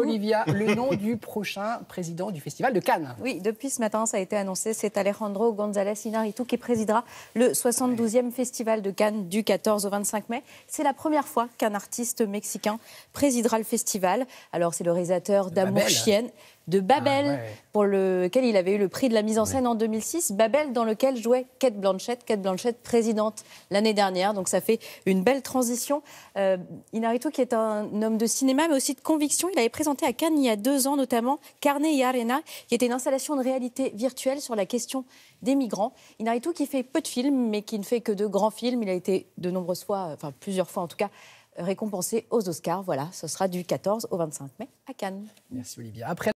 Olivia, le nom du prochain président du Festival de Cannes. Oui, depuis ce matin, ça a été annoncé. C'est Alejandro González Inarritu qui présidera le 72e Festival de Cannes du 14 au 25 mai. C'est la première fois qu'un artiste mexicain présidera le festival. Alors, c'est le réalisateur d'Amour Chienne de Babel, ah pour lequel il avait eu le prix de la mise en scène en 2006. Babel, dans lequel jouait Kate Blanchett, Kate Blanchett présidente l'année dernière. Donc ça fait une belle transition. Euh, qui est un homme de cinéma, mais aussi de conviction, il avait présenté à Cannes il y a deux ans, notamment Carnet et Arena, qui était une installation de réalité virtuelle sur la question des migrants. Inarito qui fait peu de films, mais qui ne fait que de grands films. Il a été de nombreuses fois, enfin plusieurs fois en tout cas, récompensé aux Oscars. Voilà, ce sera du 14 au 25 mai à Cannes. Merci Olivier. Après